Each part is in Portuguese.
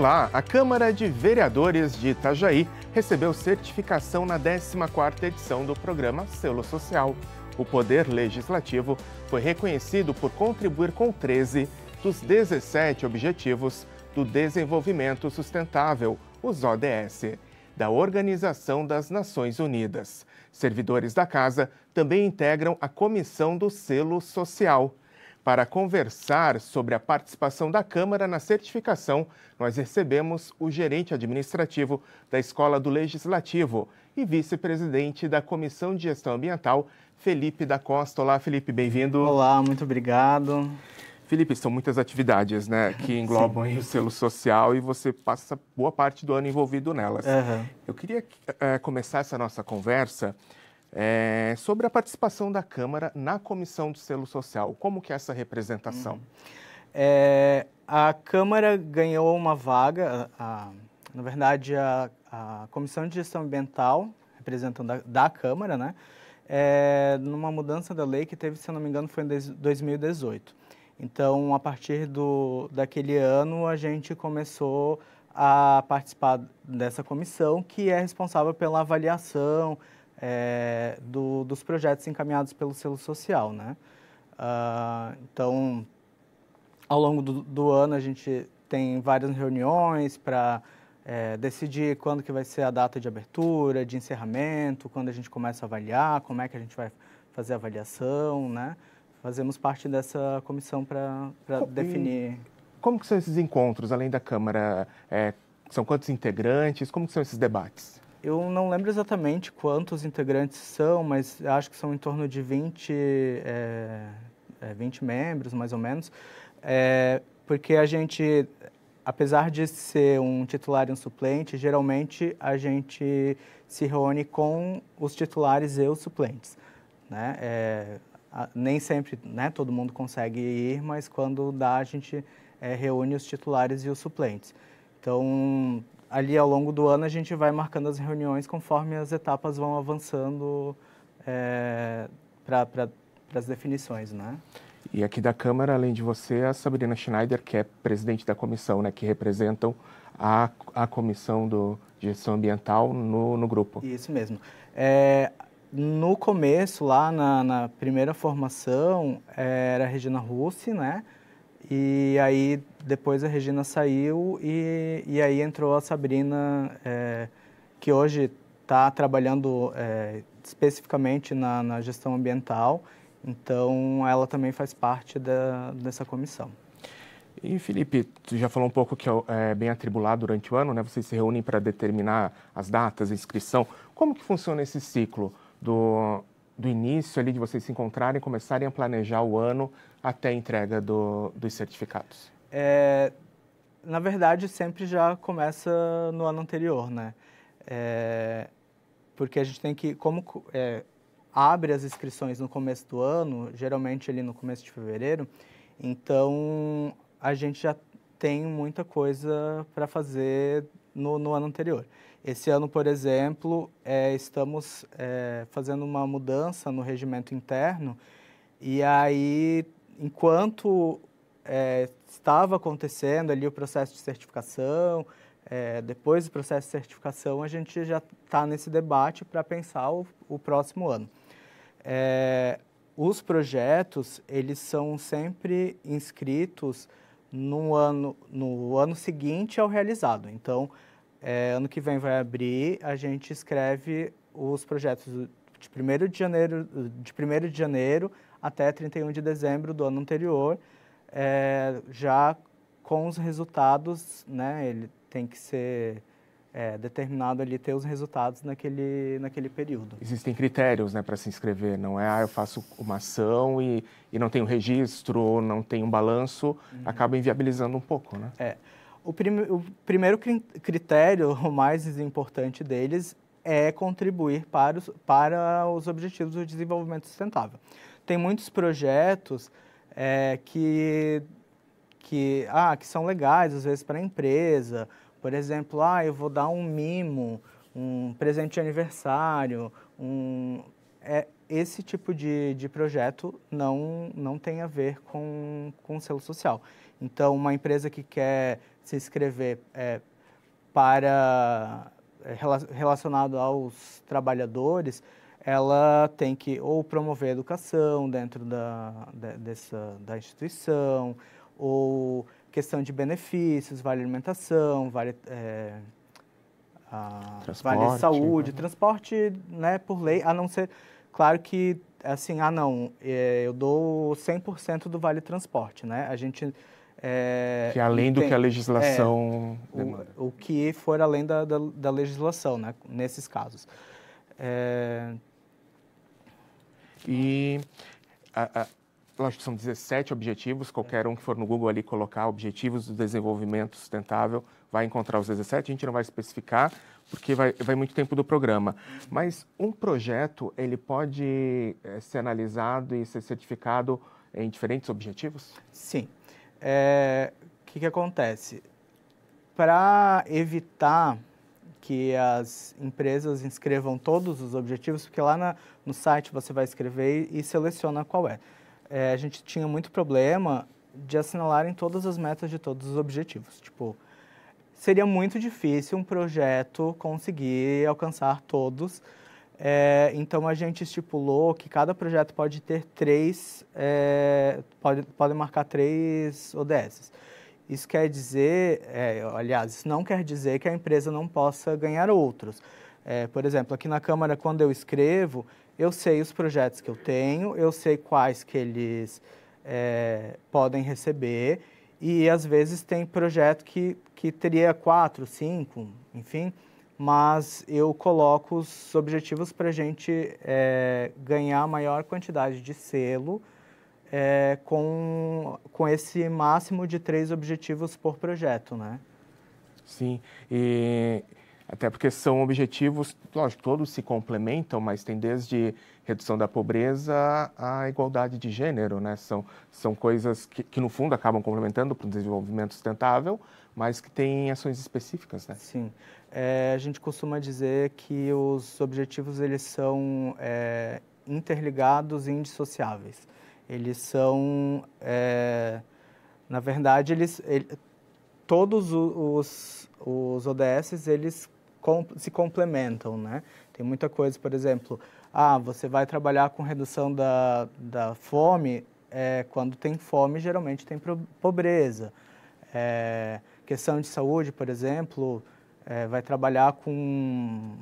Olá! A Câmara de Vereadores de Itajaí recebeu certificação na 14ª edição do programa Selo Social. O Poder Legislativo foi reconhecido por contribuir com 13 dos 17 Objetivos do Desenvolvimento Sustentável, os ODS, da Organização das Nações Unidas. Servidores da Casa também integram a Comissão do Selo Social. Para conversar sobre a participação da Câmara na certificação, nós recebemos o gerente administrativo da Escola do Legislativo e vice-presidente da Comissão de Gestão Ambiental, Felipe da Costa. Olá, Felipe, bem-vindo. Olá, muito obrigado. Felipe, são muitas atividades né, que englobam o selo social e você passa boa parte do ano envolvido nelas. Uhum. Eu queria é, começar essa nossa conversa é, sobre a participação da Câmara na Comissão do Selo Social, como que é essa representação? Uhum. É, a Câmara ganhou uma vaga, a, a, na verdade, a, a, Comissão de Gestão Ambiental, representando a, da Câmara, né? É, numa mudança da lei que teve, se não me engano, foi em 2018. Então, a partir do, daquele ano, a gente começou a participar dessa comissão, que é responsável pela avaliação, é, do, dos projetos encaminhados pelo selo social, né? Uh, então, ao longo do, do, ano a gente tem várias reuniões para é, decidir quando que vai ser a data de abertura, de encerramento, quando a gente começa a avaliar, como é que a gente vai fazer a avaliação, né? Fazemos parte dessa comissão para definir. Como que são esses encontros, além da Câmara? É, são quantos integrantes? Como que são esses debates? Eu não lembro exatamente quantos integrantes são, mas acho que são em torno de 20, é, 20 membros, mais ou menos, é, porque a gente, apesar de ser um titular e um suplente, geralmente a gente se reúne com os titulares e os suplentes. Né? É, nem sempre né, todo mundo consegue ir, mas quando dá, a gente é, reúne os titulares e os suplentes. Então, ali ao longo do ano a gente vai marcando as reuniões conforme as etapas vão avançando é, para as definições, né? E aqui da Câmara, além de você, a Sabrina Schneider, que é presidente da comissão, né, que representam a, a comissão do, de gestão ambiental no, no grupo. Isso mesmo. É, no começo, lá na, na primeira formação, é, era a Regina Russi, né, e aí depois a Regina saiu e, e aí entrou a Sabrina, é, que hoje está trabalhando é, especificamente na, na, gestão ambiental, então ela também faz parte da, dessa comissão. E Felipe, tu já falou um pouco que é, é bem atribulado durante o ano, né? Vocês se reúnem para determinar as datas, a inscrição. Como que funciona esse ciclo do do início ali de vocês se encontrarem, começarem a planejar o ano até a entrega do, dos certificados? É, na verdade, sempre já começa no ano anterior, né? É, porque a gente tem que, como é, abre as inscrições no começo do ano, geralmente ali no começo de fevereiro, então a gente já tem muita coisa para fazer no, no ano anterior. Esse ano, por exemplo, é, estamos é, fazendo uma mudança no regimento interno e aí, enquanto é, estava acontecendo ali o processo de certificação, é, depois do processo de certificação, a gente já está nesse debate para pensar o, o, próximo ano. É, os projetos, eles são sempre inscritos no ano, no ano seguinte ao realizado. Então, é, ano que vem vai abrir, a gente escreve os projetos de 1 de janeiro, de 1 de janeiro até 31 de dezembro do ano anterior, é, já com os resultados, né, ele tem que ser é, determinado ali ter os resultados naquele, naquele período. Existem critérios né, para se inscrever, não é ah, eu faço uma ação e, e não tenho registro, não tenho um balanço, uhum. acaba inviabilizando um pouco, né? É. O, prim o primeiro critério, o mais importante deles, é contribuir para os, para os objetivos do desenvolvimento sustentável. Tem muitos projetos é, que, que, ah, que são legais, às vezes, para a empresa. Por exemplo, ah, eu vou dar um mimo, um presente de aniversário, um... É, esse tipo de, de projeto não, não tem a ver com, com selo social. Então, uma empresa que quer se inscrever é, para é, relacionado aos trabalhadores, ela tem que ou promover a educação dentro da, de, dessa, da instituição, ou questão de benefícios, vale alimentação, vale, é, a, vale né? saúde, né? transporte, né, por lei, a não ser, claro que, assim, ah, não, é, eu dou 100% do vale transporte, né, a gente é, que é além do tem, que a legislação é, O, o, que for além da, da, da legislação, né, nesses casos. É... E a, a, lógico, são 17 objetivos, qualquer um que for no Google ali colocar objetivos do desenvolvimento sustentável vai encontrar os 17, a gente não vai especificar, porque vai, vai muito tempo do programa. Mas um projeto, ele pode eh, ser analisado e ser certificado em diferentes objetivos? Sim, é, que, que acontece? Para evitar que as empresas inscrevam todos os objetivos, porque lá na, no site você vai escrever e seleciona qual é. é. A gente tinha muito problema de assinalarem todas as metas de todos os objetivos. Tipo, seria muito difícil um projeto conseguir alcançar todos, é, então a gente estipulou que cada projeto pode ter três, é, pode, pode marcar três ODSs. Isso quer dizer, é, aliás, isso não quer dizer que a empresa não possa ganhar outros. É, por exemplo, aqui na Câmara, quando eu escrevo, eu sei os projetos que eu tenho, eu sei quais que eles é, podem receber e às vezes tem projeto que, que teria quatro, cinco, enfim, mas eu coloco os objetivos para a gente é, ganhar maior quantidade de selo é, com, com esse máximo de três objetivos por projeto, né? Sim, e até porque são objetivos, lógico, todos se complementam, mas tem desde redução da pobreza à igualdade de gênero, né? São, são coisas que, que no fundo acabam complementando para o desenvolvimento sustentável, mas que têm ações específicas, né? Sim. É, a gente costuma dizer que os objetivos eles são é, interligados e indissociáveis. Eles são, é, na verdade, eles, ele, todos os, os ODS eles com, se complementam, né? Tem muita coisa, por exemplo, ah, você vai trabalhar com redução da, da fome, é, quando tem fome geralmente tem pobreza. É, questão de saúde, por exemplo, é, vai trabalhar com,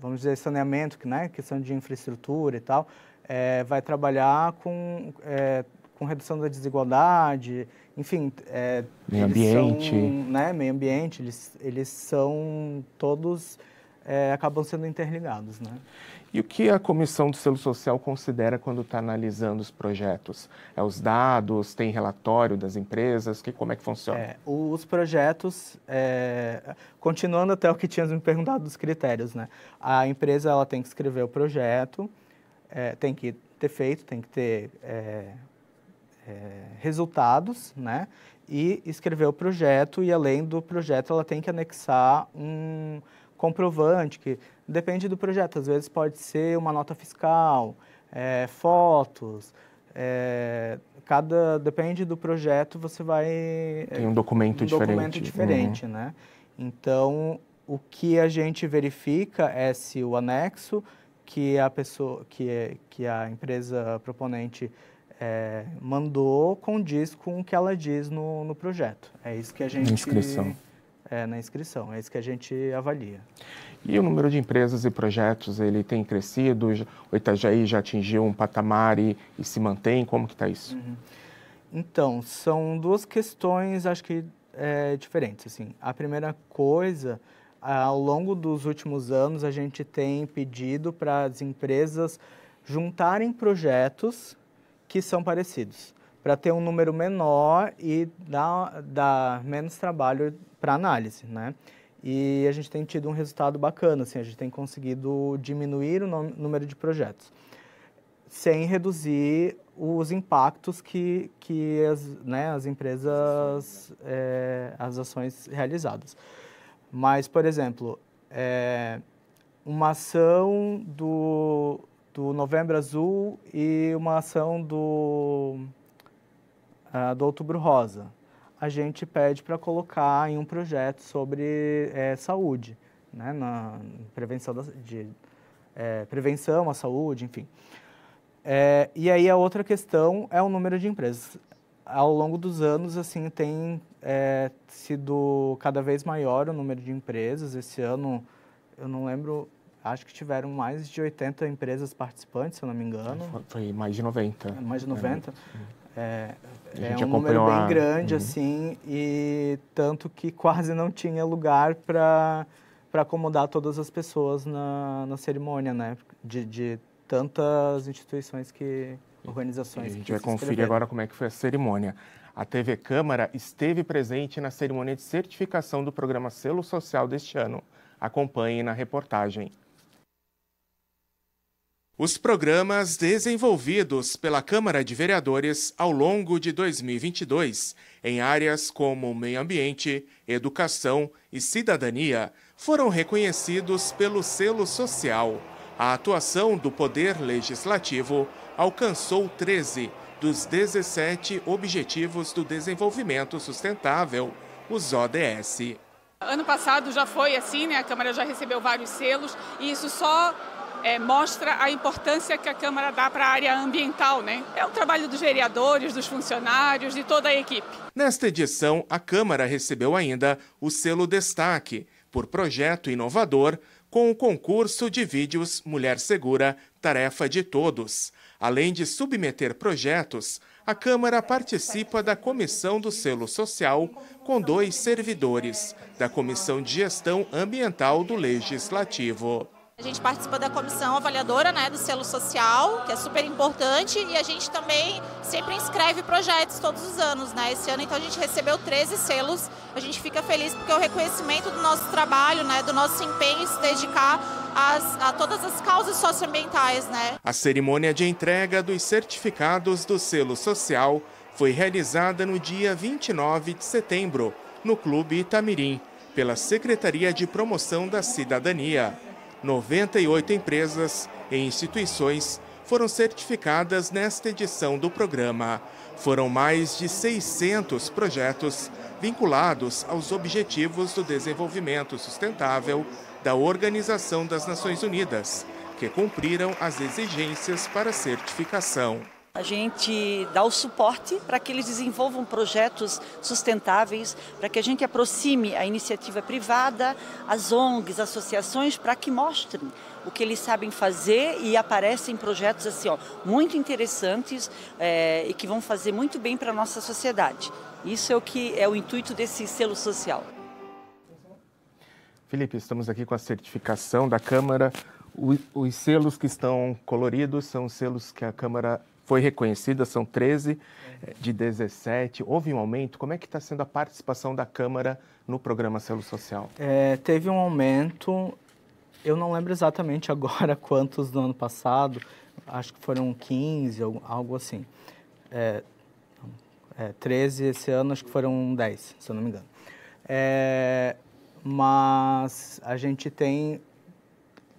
vamos dizer, saneamento, né, questão de infraestrutura e tal, é, vai trabalhar com, é, com redução da desigualdade, enfim... É, meio ambiente. São, né, meio ambiente, eles, eles são todos... É, acabam sendo interligados, né? E o que a Comissão do Selo Social considera quando está analisando os projetos? É os dados, tem relatório das empresas, que, como é que funciona? É, os projetos, é, continuando até o que tínhamos me perguntado dos critérios, né? A empresa ela tem que escrever o projeto, é, tem que ter feito, tem que ter é, é, resultados, né? E escrever o projeto e além do projeto ela tem que anexar um comprovante, que depende do projeto, às vezes pode ser uma nota fiscal, é, fotos, é, cada depende do projeto você vai é, tem um documento um diferente, documento diferente, uhum. né? Então o que a gente verifica é se o anexo que a pessoa que que a empresa proponente é, mandou condiz com o que ela diz no, no projeto. É isso que a gente inscrição é, na inscrição. É isso que a gente avalia. E o número de empresas e projetos, ele tem crescido? O Itajaí já atingiu um patamar e, e se mantém? Como que está isso? Uhum. Então, são duas questões, acho que é, diferentes. Assim. A primeira coisa, ao longo dos últimos anos, a gente tem pedido para as empresas juntarem projetos que são parecidos para ter um número menor e dar, dar menos trabalho para análise, né? E a gente tem tido um resultado bacana, assim, a gente tem conseguido diminuir o número de projetos, sem reduzir os impactos que, que as, né, as empresas, é, as ações realizadas. Mas, por exemplo, é, uma ação do, do Novembro Azul e uma ação do ah, do Outubro Rosa, a gente pede para colocar em um projeto sobre é, saúde, né, na prevenção, da, de, é, prevenção à saúde, enfim. É, e aí a outra questão é o número de empresas. Ao longo dos anos, assim, tem sido cada vez maior o número de empresas. Esse ano, eu não lembro, acho que tiveram mais de 80 empresas participantes, se eu não me engano. Foi mais de 90. Mais de 90. É, é um número bem a... grande, uhum. assim, e tanto que quase não tinha lugar para acomodar todas as pessoas na, na cerimônia, né? De, de tantas instituições que, organizações. E a gente vai conferir agora como é que foi a cerimônia. A TV Câmara esteve presente na cerimônia de certificação do programa Selo Social deste ano. Acompanhe na reportagem. Os programas desenvolvidos pela Câmara de Vereadores ao longo de 2022 em áreas como meio ambiente, educação e cidadania foram reconhecidos pelo selo social. A atuação do Poder Legislativo alcançou 13 dos 17 Objetivos do Desenvolvimento Sustentável, os ODS. Ano passado já foi assim, né? A Câmara já recebeu vários selos e isso só é, mostra a importância que a Câmara dá para a área ambiental. Né? É o trabalho dos vereadores, dos funcionários, de toda a equipe. Nesta edição, a Câmara recebeu ainda o selo Destaque por projeto inovador com o concurso de vídeos Mulher Segura Tarefa de Todos. Além de submeter projetos, a Câmara participa da Comissão do Selo Social com dois servidores da Comissão de Gestão Ambiental do Legislativo. A gente participa da comissão avaliadora né, do selo social, que é super importante, e a gente também sempre inscreve projetos todos os anos. Né? Esse ano, então, a gente recebeu 13 selos. A gente fica feliz porque é o reconhecimento do nosso trabalho, né, do nosso empenho em se dedicar às a todas as causas socioambientais. Né? A cerimônia de entrega dos certificados do selo social foi realizada no dia 29 de setembro, no Clube Itamirim, pela Secretaria de Promoção da Cidadania. 98 empresas e instituições foram certificadas nesta edição do programa. Foram mais de 600 projetos vinculados aos Objetivos do Desenvolvimento Sustentável da Organização das Nações Unidas, que cumpriram as exigências para certificação. A gente dá o suporte para que eles desenvolvam projetos sustentáveis, para que a gente aproxime a iniciativa privada, as ONGs, associações, para que mostrem o que eles sabem fazer e aparecem projetos assim, ó, muito interessantes é, e que vão fazer muito bem para a nossa sociedade. Isso é o que é o intuito desse selo social. Felipe, estamos aqui com a certificação da Câmara. Os, selos que estão coloridos são selos que a Câmara foi reconhecida, são 13 eh, de 17. Houve um aumento? Como é que está sendo a participação da Câmara no programa Selo Social? É, teve um aumento, eu não lembro exatamente agora quantos no ano passado, acho que foram 15, algo assim. É, é, 13 esse ano, acho que foram 10, se eu não me engano. É, mas a gente tem,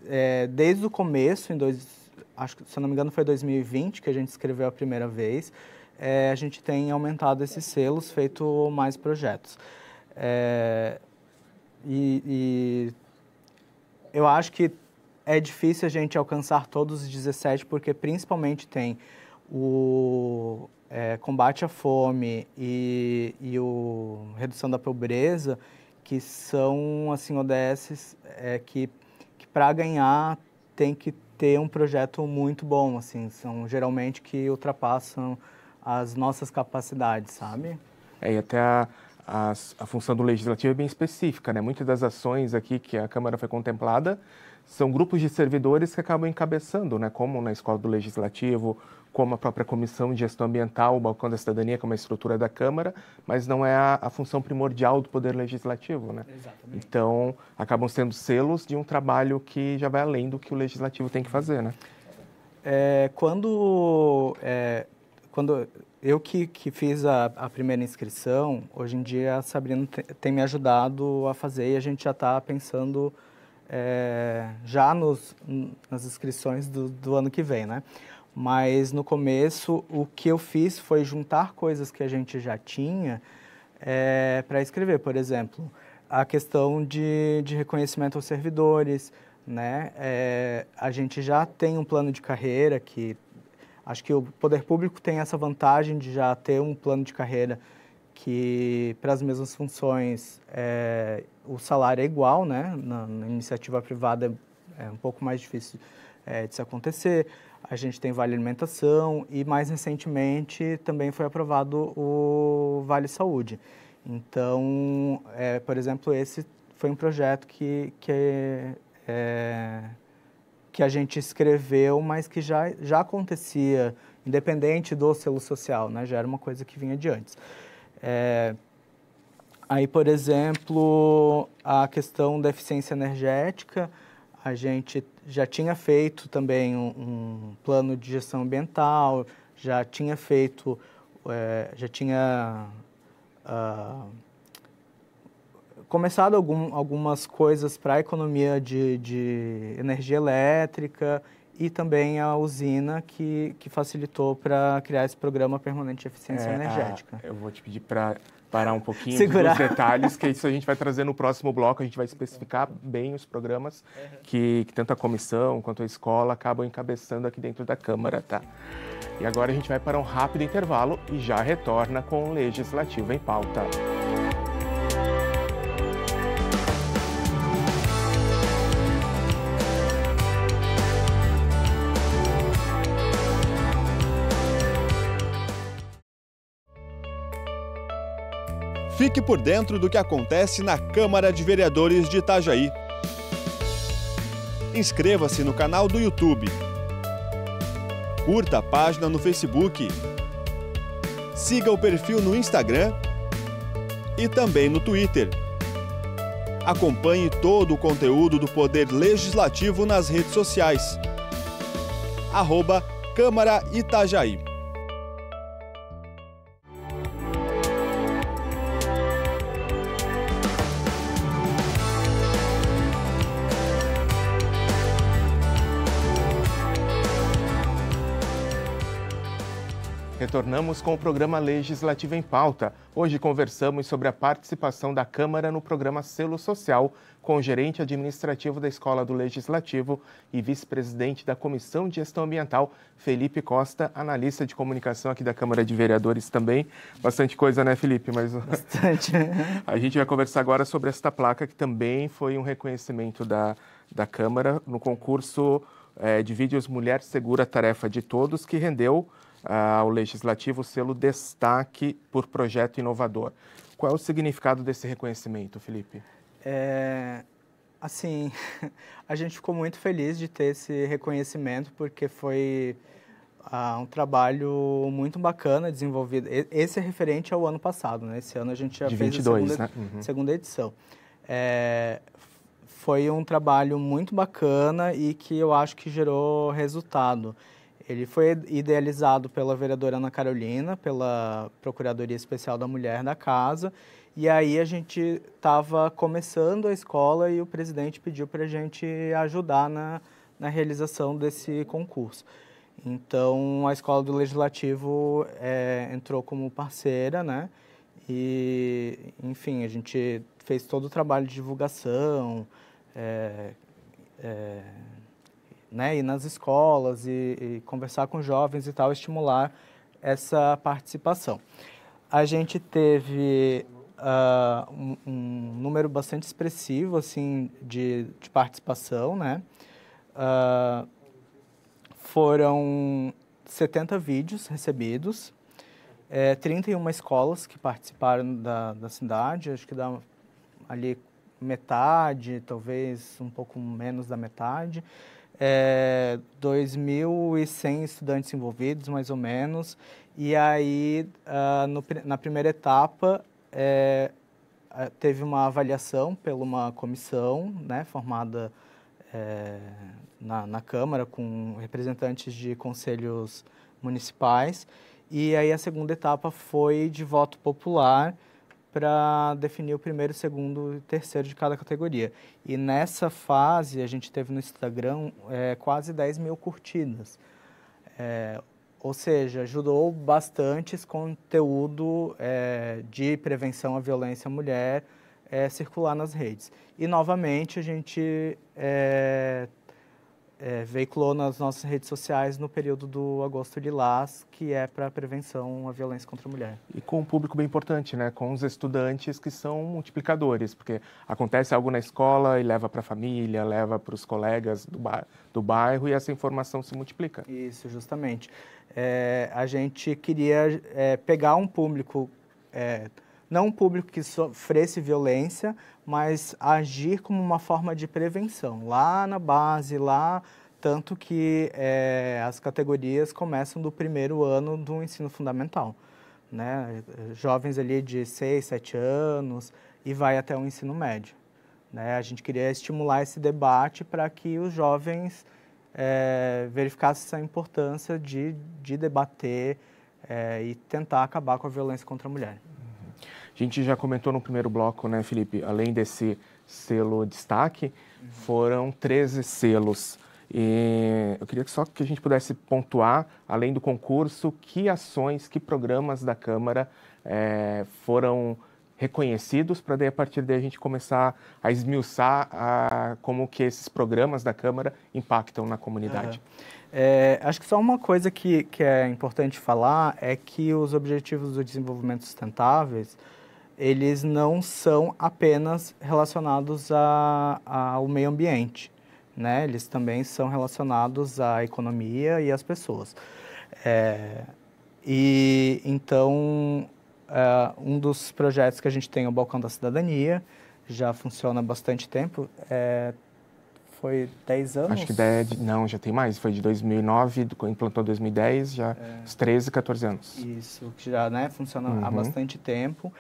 é, desde o começo, em dois, acho que, se não me engano, foi 2020 que a gente escreveu a primeira vez. É, a gente tem aumentado esses selos, feito mais projetos. É, e, e eu acho que é difícil a gente alcançar todos os 17, porque principalmente tem o é, combate à fome e, e o redução da pobreza, que são assim ODSs é, que, que para ganhar tem que ter um projeto muito bom, assim, são geralmente que ultrapassam as nossas capacidades, sabe? É, e até a, a, a, função do legislativo é bem específica, né? Muitas das ações aqui que a Câmara foi contemplada são grupos de servidores que acabam encabeçando, né? Como na Escola do Legislativo, como a própria Comissão de Gestão Ambiental, o Balcão da Cidadania, que é uma estrutura da Câmara, mas não é a, a função primordial do Poder Legislativo, né? Exatamente. Então, acabam sendo selos de um trabalho que já vai além do que o Legislativo tem que fazer, né? É, quando, é, quando eu que, que fiz a, a, primeira inscrição, hoje em dia a Sabrina te, tem me ajudado a fazer e a gente já está pensando é, já nos, nas inscrições do, do ano que vem, né? Mas no começo, o que eu fiz foi juntar coisas que a gente já tinha é, para escrever. Por exemplo, a questão de, de reconhecimento aos servidores, né? É, a gente já tem um plano de carreira que acho que o poder público tem essa vantagem de já ter um plano de carreira que para as mesmas funções é, o salário é igual, né? Na, na, iniciativa privada é, é um pouco mais difícil é, de se acontecer a gente tem Vale Alimentação e, mais recentemente, também foi aprovado o Vale Saúde. Então, é, por exemplo, esse foi um projeto que, que, é, é, que a gente escreveu, mas que já, já acontecia, independente do selo social, né? já era uma coisa que vinha de antes. É, aí, por exemplo, a questão da eficiência energética a gente já tinha feito também um, um plano de gestão ambiental, já tinha feito, é, já tinha uh, começado algum, algumas coisas para a economia de, de energia elétrica e também a usina que, que facilitou para criar esse programa permanente de eficiência é, ah, energética. A, eu vou te pedir para parar um pouquinho Segurar. dos detalhes, que isso a gente vai trazer no próximo bloco, a gente vai especificar bem os programas que, que tanto a comissão quanto a escola acabam encabeçando aqui dentro da Câmara, tá? E agora a gente vai para um rápido intervalo e já retorna com o Legislativo em Pauta. Fique por dentro do que acontece na Câmara de Vereadores de Itajaí. Inscreva-se no canal do YouTube. Curta a página no Facebook. Siga o perfil no Instagram e também no Twitter. Acompanhe todo o conteúdo do Poder Legislativo nas redes sociais. Arroba Câmara Itajaí. Retornamos com o programa Legislativo em Pauta. Hoje conversamos sobre a participação da Câmara no programa Selo Social com o gerente administrativo da Escola do Legislativo e vice-presidente da Comissão de Gestão Ambiental, Felipe Costa, analista de comunicação aqui da Câmara de Vereadores também. Bastante coisa, né, Felipe? Mas... Bastante. a gente vai conversar agora sobre esta placa que também foi um reconhecimento da, da Câmara no concurso é, de vídeos Mulher Segura Tarefa de Todos, que rendeu ao Legislativo o selo Destaque por Projeto Inovador. Qual é o significado desse reconhecimento, Felipe? É, assim, a gente ficou muito feliz de ter esse reconhecimento, porque foi ah, um trabalho muito bacana desenvolvido. Esse é referente ao ano passado, né? Esse ano a gente já de fez 22, a segunda, né? uhum. segunda edição. É, foi um trabalho muito bacana e que eu acho que gerou resultado. Ele foi idealizado pela vereadora Ana Carolina, pela Procuradoria Especial da Mulher da Casa, e aí a gente estava começando a escola e o presidente pediu para a gente ajudar na, na realização desse concurso. Então a escola do Legislativo é, entrou como parceira, né? E, enfim, a gente fez todo o trabalho de divulgação, é, é, né, ir nas escolas e, e conversar com jovens e tal, estimular essa participação. A gente teve uh, um, um, número bastante expressivo assim de, de participação, né? Uh, foram 70 vídeos recebidos, é, 31 escolas que participaram da, da cidade, acho que dá ali metade, talvez um pouco menos da metade é, 2.100 estudantes envolvidos, mais ou menos. E aí, uh, no, na primeira etapa, é, teve uma avaliação por uma comissão né, formada é, na, na, Câmara com representantes de conselhos municipais. E aí a segunda etapa foi de voto popular, para definir o primeiro, segundo e terceiro de cada categoria. E nessa fase, a gente teve no Instagram é, quase 10 mil curtidas. É, ou seja, ajudou bastante esse conteúdo é, de prevenção à violência à mulher é, circular nas redes. E, novamente, a gente é, é, veiculou nas nossas redes sociais no período do Agosto Lilás, que é para prevenção à violência contra a mulher. E com um público bem importante, né? Com os estudantes que são multiplicadores, porque acontece algo na escola e leva para a família, leva para os colegas do, ba do bairro e essa informação se multiplica. Isso, justamente. É, a gente queria é, pegar um público é, não um público que sofresse violência, mas agir como uma forma de prevenção, lá na base, lá tanto que é, as categorias começam do primeiro ano do ensino fundamental, né? Jovens ali de 6, 7 anos e vai até o ensino médio, né? A gente queria estimular esse debate para que os jovens é, verificassem essa importância de, de debater é, e tentar acabar com a violência contra a mulher. A gente já comentou no primeiro bloco, né, Felipe? Além desse selo destaque, uhum. foram 13 selos. E eu queria só que a gente pudesse pontuar, além do concurso, que ações, que programas da Câmara é, foram reconhecidos para daí a partir daí a gente começar a esmiuçar a, como que esses programas da Câmara impactam na comunidade. Uhum. É, acho que só uma coisa que, que é importante falar é que os Objetivos do Desenvolvimento Sustentáveis, eles não são apenas relacionados a, a, ao meio ambiente, né? Eles também são relacionados à economia e às pessoas. É, e então é, um dos projetos que a gente tem, o Balcão da Cidadania, já funciona há bastante tempo. É, foi 10 anos? Acho que 10, não, já tem mais. Foi de 2009, implantou 2010, já é. uns 13, 14 anos. Isso, já né, funciona uhum. há bastante tempo.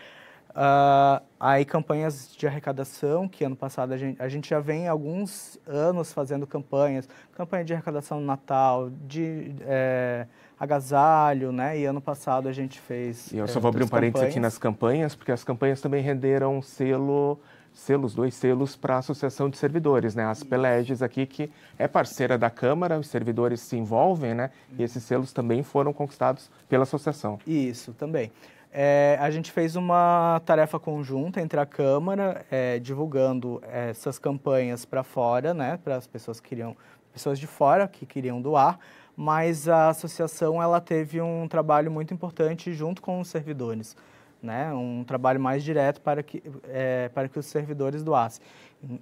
Uh, aí campanhas de arrecadação, que ano passado a gente, a gente já vem alguns anos fazendo campanhas, campanha de arrecadação no Natal, de é, agasalho, né? E ano passado a gente fez. E eu é, só vou abrir um parênteses campanhas. aqui nas campanhas, porque as campanhas também renderam selo selos, dois selos para a Associação de Servidores, né? As Peleges aqui, que é parceira da Câmara, os servidores se envolvem, né? E uhum. esses selos também foram conquistados pela associação. Isso, também. É, a gente fez uma tarefa conjunta entre a Câmara, é, divulgando é, essas campanhas para fora, né, para as pessoas que queriam, pessoas de fora que queriam doar, mas a associação ela teve um trabalho muito importante junto com os servidores, né, um trabalho mais direto para que, é, para que os servidores doassem,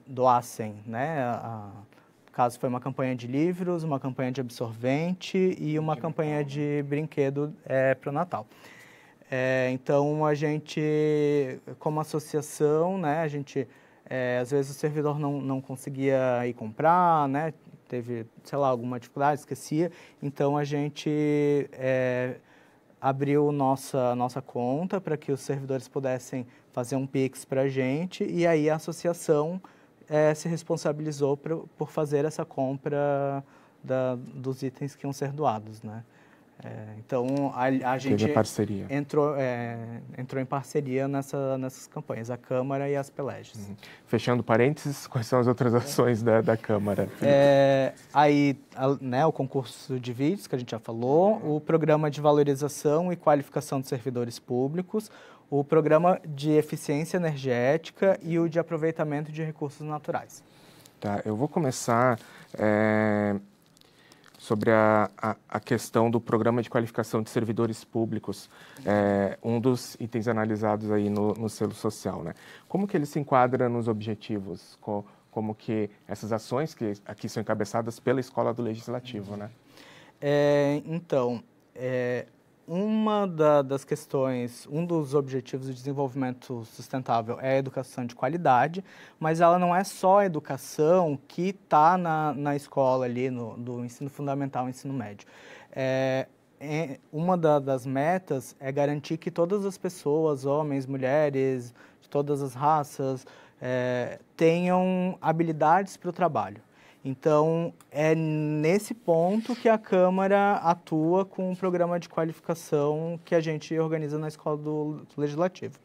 doassem né, a, caso foi uma campanha de livros, uma campanha de absorvente e uma campanha né. de brinquedo é, para o Natal. É, então a gente, como associação, né, a gente é, às vezes o servidor não, não conseguia ir comprar, né, teve, sei lá, alguma dificuldade, esquecia. Então a gente é, abriu nossa, nossa conta para que os servidores pudessem fazer um Pix para a gente e aí a associação é, se responsabilizou por, por fazer essa compra da, dos itens que iam ser doados, né? É, então a, a gente Entrou, é, entrou em parceria nessa, nessas campanhas, a Câmara e as Peleges. Uhum. Fechando parênteses, quais são as outras ações é. da, da, Câmara? É, aí a, né, o concurso de vídeos que a gente já falou, o programa de valorização e qualificação de servidores públicos, o programa de eficiência energética e o de aproveitamento de recursos naturais. Tá, eu vou começar é, sobre a, a, a, questão do programa de qualificação de servidores públicos, é, um dos itens analisados aí no, no, selo social, né? Como que ele se enquadra nos objetivos? Co, como que essas ações que aqui são encabeçadas pela Escola do Legislativo, né? É, então, é, uma da, das questões, um dos objetivos do desenvolvimento sustentável é a educação de qualidade, mas ela não é só a educação que está na, na escola ali, no, do ensino fundamental, ensino médio. É, é uma da, das metas é garantir que todas as pessoas, homens, mulheres, de todas as raças, é, tenham habilidades para o trabalho. Então, é nesse ponto que a Câmara atua com o programa de qualificação que a gente organiza na Escola do Legislativo.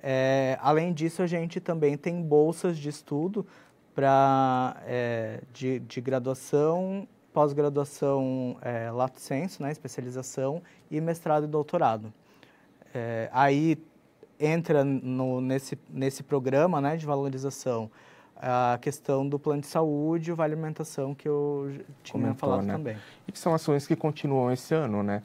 É, além disso, a gente também tem bolsas de estudo para é, de, de, graduação, pós-graduação é, lato senso, né, especialização e mestrado e doutorado. É, aí entra no, nesse, nesse programa né, de valorização a questão do plano de saúde, o vale alimentação que eu tinha Comentou, falado né? também. E que são ações que continuam esse ano, né?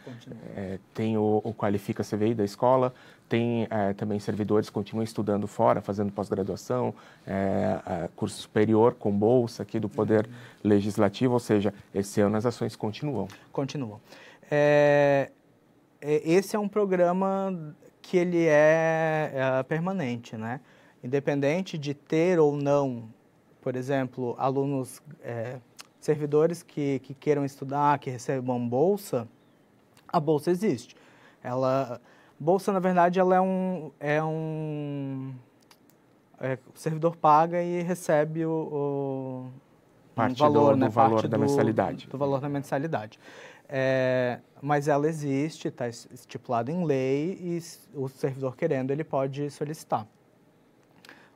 É, tem o, o Qualifica CVI da escola, tem é, também servidores que continuam estudando fora, fazendo pós-graduação, é, é, curso superior com bolsa aqui do Poder uhum. Legislativo, ou seja, esse ano as ações continuam. Continuam. É, é, esse é um programa que ele é permanente, né? Independente de ter ou não, por exemplo, alunos, é, servidores que, que queiram estudar, que recebam bolsa, a bolsa existe. Ela, bolsa, na verdade, ela é um, é um é, o servidor paga e recebe o, o parte um valor, do, né? do valor parte da do, mensalidade. Do valor da mensalidade. É, mas ela existe, tá está estipulada em lei e o servidor querendo ele pode solicitar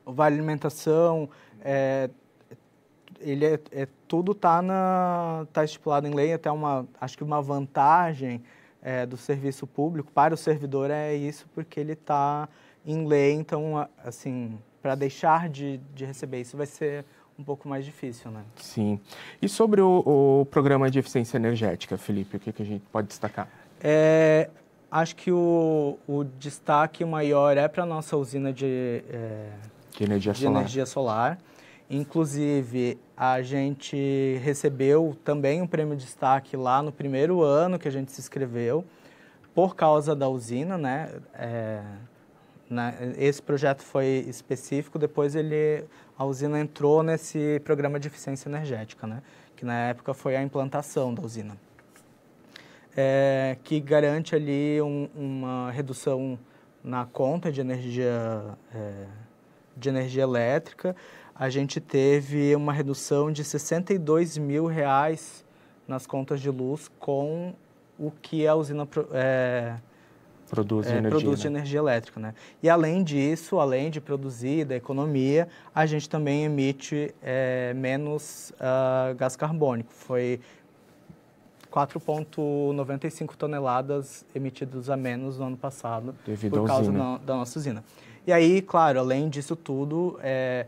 vai vale alimentação, é, ele é, é, tudo tá na tá estipulado em lei até uma acho que uma vantagem é, do serviço público para o servidor é isso porque ele está em lei então assim para deixar de, de receber isso vai ser um pouco mais difícil, né? Sim. E sobre o, o programa de eficiência energética, Felipe, o que, que a gente pode destacar? É, acho que o, o destaque maior é para a nossa usina de, é, de energia de solar. energia solar. Inclusive, a gente recebeu também um prêmio de destaque lá no primeiro ano que a gente se inscreveu, por causa da usina, né? É, né? Esse projeto foi específico, depois ele, a usina entrou nesse programa de eficiência energética, né? Que na época foi a implantação da usina. É, que garante ali um, uma redução na conta de energia é, de energia elétrica, a gente teve uma redução de 62 mil reais nas contas de luz com o que a usina é, produz, de, é, energia, produz né? energia elétrica. Né? E além disso, além de produzir da economia, a gente também emite é, menos uh, gás carbônico. Foi 4,95 toneladas emitidas a menos no ano passado Devido por causa da, da nossa usina. E aí, claro, além disso tudo, é,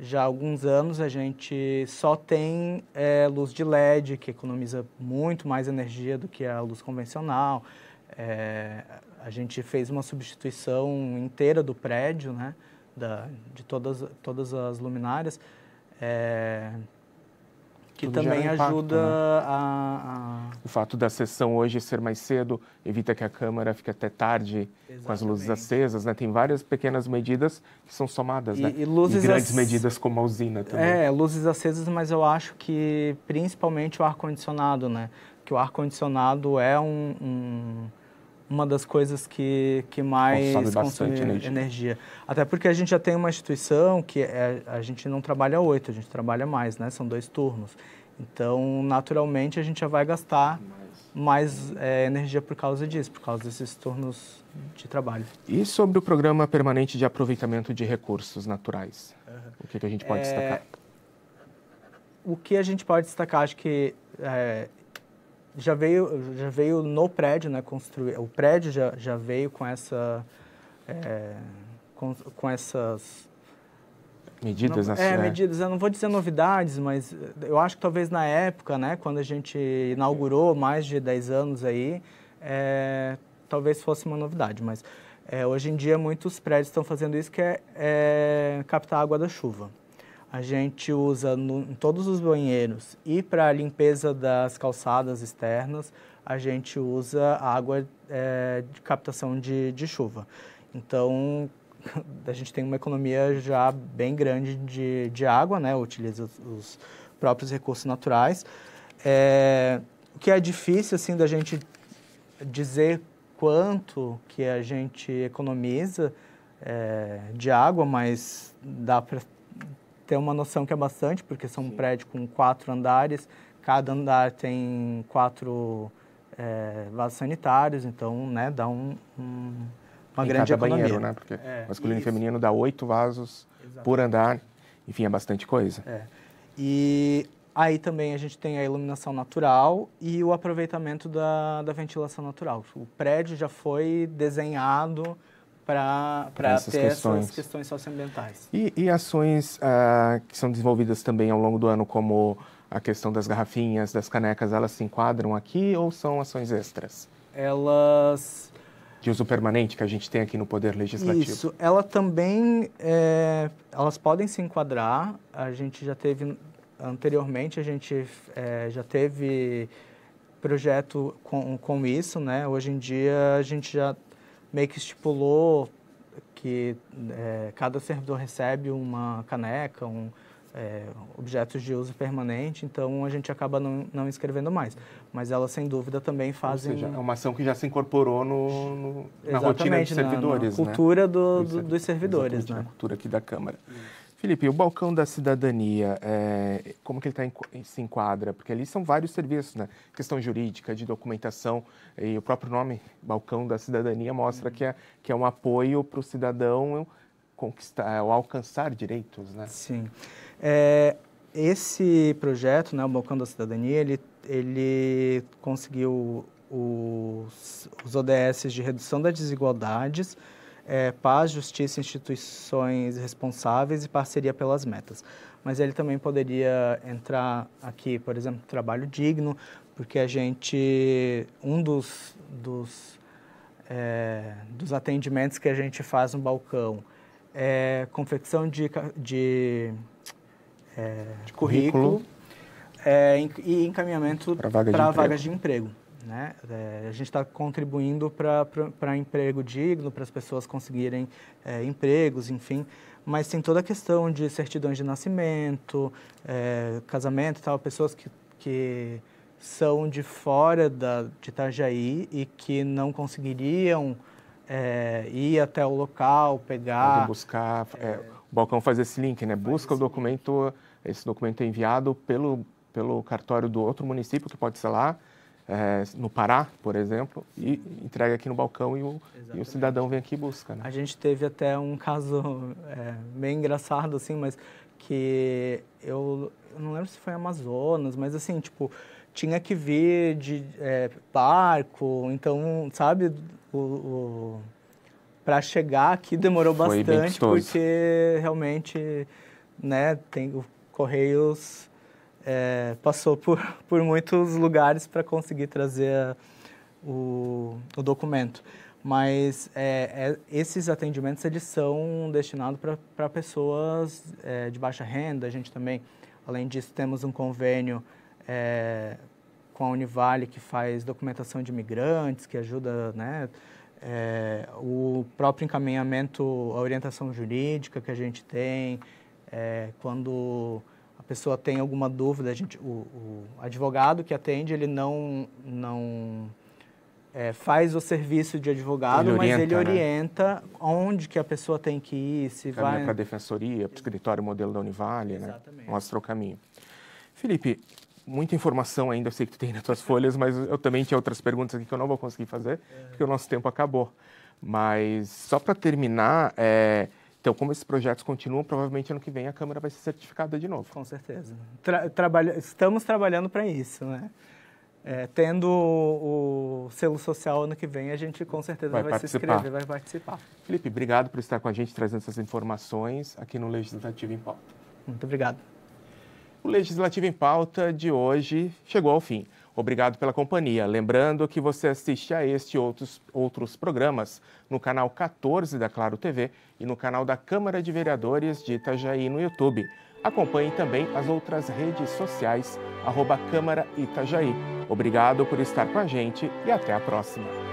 já há alguns anos a gente só tem é, luz de LED, que economiza muito mais energia do que a luz convencional. É, a gente fez uma substituição inteira do prédio, né, da, de todas, todas as luminárias. É, que também impacto, ajuda né? a, a, O fato da sessão hoje ser mais cedo evita que a Câmara fique até tarde Exatamente. com as luzes acesas, né? Tem várias pequenas medidas que são somadas, e, né? E, luzes e grandes ac... medidas como a usina também. É, luzes acesas, mas eu acho que principalmente o ar-condicionado, né? Que o ar-condicionado é um... um uma das coisas que, que mais consome, bastante energia. energia. Até porque a gente já tem uma instituição que é, a gente não trabalha oito, a gente trabalha mais, né? São dois turnos. Então, naturalmente, a gente já vai gastar mais, mais é, energia por causa disso, por causa desses turnos de trabalho. E sobre o programa permanente de aproveitamento de recursos naturais? Uhum. O que, que, a gente pode é... destacar? O que a gente pode destacar, acho que é, já veio, já veio no prédio, né, construir, o prédio já, já veio com essa, é, com, com essas... Medidas não, né? É, medidas, eu não vou dizer novidades, mas eu acho que talvez na época, né, quando a gente inaugurou mais de 10 anos aí, é, talvez fosse uma novidade, mas é, hoje em dia muitos prédios estão fazendo isso que é, é captar água da chuva a gente usa no, em todos os banheiros e para a limpeza das calçadas externas, a gente usa água é, de captação de, de chuva. Então, a gente tem uma economia já bem grande de, de água, né? Utiliza os, os próprios recursos naturais. É, o que é difícil, assim, da gente dizer quanto que a gente economiza é, de água, mas dá para ter uma noção que é bastante, porque são Sim. um prédio com quatro andares, cada andar tem quatro é, vasos sanitários, então né, dá um, um, uma em grande cada economia. banheiro, né? Porque é, masculino isso. e feminino dá oito vasos por andar, enfim, é bastante coisa. É. E aí também a gente tem a iluminação natural e o aproveitamento da, da ventilação natural. O prédio já foi desenhado para ter questões. essas questões socioambientais. E, e ações ah, que são desenvolvidas também ao longo do ano, como a questão das garrafinhas, das canecas, elas se enquadram aqui ou são ações extras? Elas. De uso permanente que a gente tem aqui no Poder Legislativo. Isso, ela também. É, elas podem se enquadrar. A gente já teve. Anteriormente, a gente é, já teve projeto com, com isso, né? Hoje em dia, a gente já meio que estipulou que é, cada servidor recebe uma caneca, um, é, objetos de uso permanente, então a gente acaba não, não escrevendo mais. Mas elas, sem dúvida, também fazem... Ou seja, é uma ação que já se incorporou no, no na rotina dos servidores, na, na né? cultura do, do, dos servidores, né? na cultura aqui da Câmara. Isso. Felipe, o balcão da cidadania, é, como que ele tá em, se enquadra? Porque ali são vários serviços, né? Questão jurídica, de documentação, e o próprio nome, balcão da cidadania, mostra uhum. que, é, que é um apoio para o cidadão conquistar eh, ou alcançar direitos, né? Sim. É, esse projeto, né, o Balcão da Cidadania, ele, ele conseguiu os, os ODS de redução das desigualdades, é, paz, justiça, instituições responsáveis e parceria pelas metas. Mas ele também poderia entrar aqui, por exemplo, trabalho digno, porque a gente, um dos, dos, é, dos atendimentos que a gente faz no balcão é confecção de, de, é, de currículo, currículo. É, e encaminhamento para vaga vagas de emprego. Né? É, a gente está contribuindo para emprego digno, para as pessoas conseguirem é, empregos, enfim. Mas tem toda a questão de certidões de nascimento, é, casamento e tal, pessoas que, que são de fora da, de Itajaí e que não conseguiriam é, ir até o local, pegar... Pode buscar... É, o balcão faz esse link, né? Busca o documento... Esse documento é enviado pelo, pelo cartório do outro município, que pode ser lá, é, no Pará, por exemplo, e entrega aqui no balcão e o, e o cidadão vem aqui e busca. Né? A gente teve até um caso é, engraçado, assim, mas que eu, eu, não lembro se foi Amazonas, mas assim, tipo, tinha que vir de é, barco, então, sabe, o, o para chegar aqui demorou bastante, porque realmente, né, tem o Correios é, passou por, por muitos lugares para conseguir trazer a, eh, o, o, documento. Mas é, é, esses atendimentos eles são destinados para pessoas é, de baixa renda. A gente também, além disso, temos um convênio é, com a Univale que faz documentação de imigrantes, que ajuda né, é, o próprio encaminhamento, a orientação jurídica que a gente tem, é, quando pessoa tem alguma dúvida, a gente, o, o advogado que atende, ele não, não é, faz o serviço de advogado, ele orienta, mas ele né? orienta onde que a pessoa tem que ir, se Caminha vai... para a defensoria, para o escritório modelo da Univale, né? Exatamente. né? Mostra o caminho. Felipe, muita informação ainda, eu sei que tu tem nas tuas folhas, mas eu também tinha outras perguntas aqui que eu não vou conseguir fazer, porque o nosso tempo acabou. Mas só para terminar, é então, como esses projetos continuam, provavelmente ano que vem a Câmara vai ser certificada de novo. Com certeza. Tra trabalha estamos trabalhando para isso, né? É, tendo o, o, selo social ano que vem, a gente com certeza vai, vai se inscrever, vai participar. Felipe, obrigado por estar com a gente trazendo essas informações aqui no Legislativo em Pauta. Muito obrigado. O Legislativo em Pauta de hoje chegou ao fim. Obrigado pela companhia. Lembrando que você assiste a este e outros, outros programas no canal 14 da Claro TV e no canal da Câmara de Vereadores de Itajaí no YouTube. Acompanhe também as outras redes sociais, arroba Câmara Itajaí. Obrigado por estar com a gente e até a próxima.